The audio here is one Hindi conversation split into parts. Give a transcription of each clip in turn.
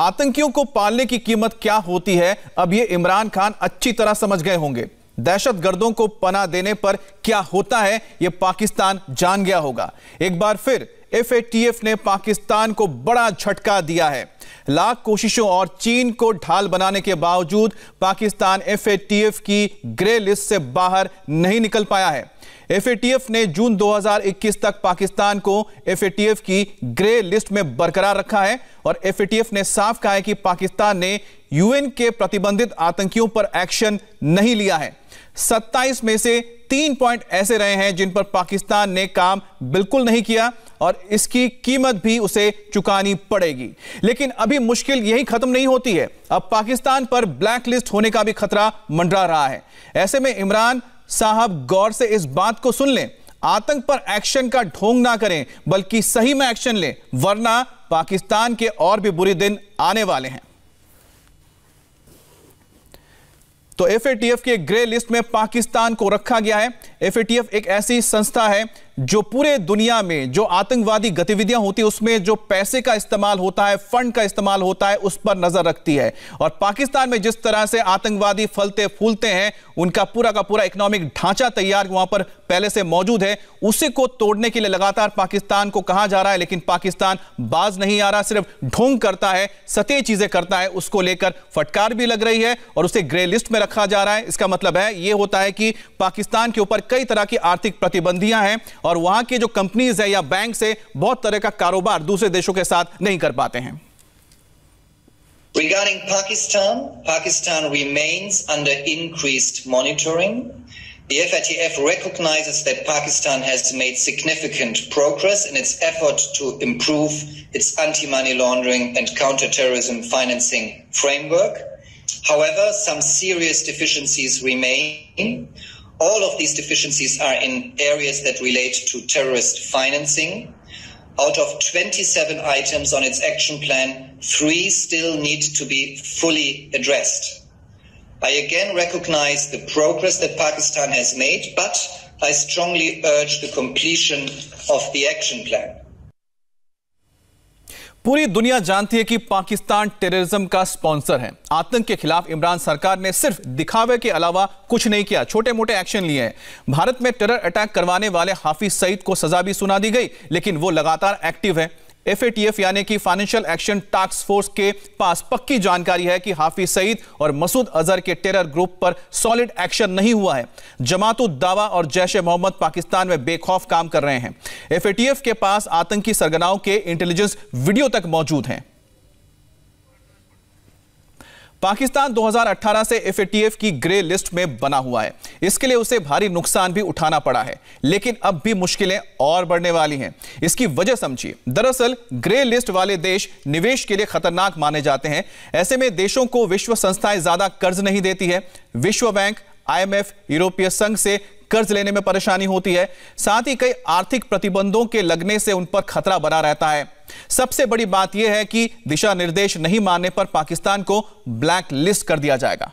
आतंकियों को पालने की कीमत क्या होती है अब ये इमरान खान अच्छी तरह समझ गए होंगे दहशतगर्दों को पना देने पर क्या होता है ये पाकिस्तान जान गया होगा एक बार फिर एफएटीएफ ने पाकिस्तान को बड़ा झटका दिया है लाख कोशिशों और चीन को ढाल बनाने के बावजूद पाकिस्तान एफ की ग्रे लिस्ट से बाहर नहीं निकल पाया है एफ ने जून 2021 तक पाकिस्तान को एफ की ग्रे लिस्ट में बरकरार रखा है और एफ ने साफ कहा है कि पाकिस्तान ने यूएन के प्रतिबंधित आतंकियों पर एक्शन नहीं लिया है 27 में से तीन पॉइंट ऐसे रहे हैं जिन पर पाकिस्तान ने काम बिल्कुल नहीं किया और इसकी कीमत भी उसे चुकानी पड़ेगी लेकिन अभी मुश्किल यही खत्म नहीं होती है अब पाकिस्तान पर ब्लैक लिस्ट होने का भी खतरा मंडरा रहा है ऐसे में इमरान साहब गौर से इस बात को सुन लें आतंक पर एक्शन का ढोंग ना करें बल्कि सही में एक्शन लें वरना पाकिस्तान के और भी बुरे दिन आने वाले हैं तो एफ के ग्रे लिस्ट में पाकिस्तान को रखा गया है एफ एक ऐसी संस्था है जो पूरे दुनिया में जो आतंकवादी गतिविधियां होती है उसमें जो पैसे का इस्तेमाल होता है फंड का इस्तेमाल होता है उस पर नजर रखती है और पाकिस्तान में जिस तरह से आतंकवादी फलते फूलते हैं उनका पूरा का पूरा इकोनॉमिक ढांचा तैयार वहां पर पहले से मौजूद है उसी को तोड़ने के लिए लगातार पाकिस्तान को कहा जा रहा है लेकिन पाकिस्तान बाज नहीं आ रहा सिर्फ ढोंग करता है सतह चीजें करता है उसको लेकर फटकार भी लग रही है और उसे ग्रे लिस्ट में रखा जा रहा है इसका मतलब है यह होता है कि पाकिस्तान के ऊपर कई तरह की आर्थिक प्रतिबंधियां हैं और वहां की जो कंपनीज है या बैंक है बहुत तरह का कारोबार दूसरे देशों के साथ नहीं कर पाते हैं Regarding Pakistan, Pakistan remains under increased monitoring. The FATF recognizes that Pakistan has made significant progress in its effort to improve its anti money laundering and counter-terrorism financing framework. However, some serious deficiencies remain. All of these deficiencies are in areas that relate to terrorist financing. Out of 27 items on its action plan, three still need to be fully addressed. I again recognize the progress that Pakistan has made, but I strongly urge the completion of the action plan. पूरी दुनिया जानती है कि पाकिस्तान टेररिज्म का स्पॉन्सर है आतंक के खिलाफ इमरान सरकार ने सिर्फ दिखावे के अलावा कुछ नहीं किया छोटे मोटे एक्शन लिए हैं भारत में टेरर अटैक करवाने वाले हाफिज सईद को सजा भी सुना दी गई लेकिन वो लगातार एक्टिव है एफ यानी कि फाइनेंशियल एक्शन टास्क फोर्स के पास पक्की जानकारी है कि हाफिज सईद और मसूद अजहर के टेरर ग्रुप पर सॉलिड एक्शन नहीं हुआ है जमात दावा और जैश ए मोहम्मद पाकिस्तान में बेखौफ काम कर रहे हैं एफएटीएफ के पास आतंकी सरगनाओं के इंटेलिजेंस वीडियो तक मौजूद हैं पाकिस्तान 2018 से एफएटीएफ की ग्रे लिस्ट में बना हुआ है इसके लिए उसे भारी नुकसान भी उठाना पड़ा है लेकिन अब भी मुश्किलें और बढ़ने वाली हैं इसकी वजह समझिए दरअसल ग्रे लिस्ट वाले देश निवेश के लिए खतरनाक माने जाते हैं ऐसे में देशों को विश्व संस्थाएं ज्यादा कर्ज नहीं देती है विश्व बैंक आईएमएफ यूरोपीय संघ से कर्ज लेने में परेशानी होती है साथ ही कई आर्थिक प्रतिबंधों के लगने से उन पर खतरा बना रहता है सबसे बड़ी बात यह है कि दिशा निर्देश नहीं मानने पर पाकिस्तान को ब्लैक लिस्ट कर दिया जाएगा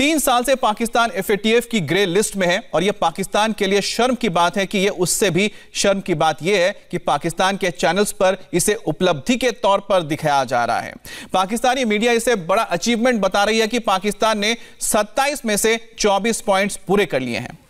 तीन साल से पाकिस्तान एफ की ग्रे लिस्ट में है और यह पाकिस्तान के लिए शर्म की बात है कि यह उससे भी शर्म की बात यह है कि पाकिस्तान के चैनल्स पर इसे उपलब्धि के तौर पर दिखाया जा रहा है पाकिस्तानी मीडिया इसे बड़ा अचीवमेंट बता रही है कि पाकिस्तान ने 27 में से 24 पॉइंट्स पूरे कर लिए हैं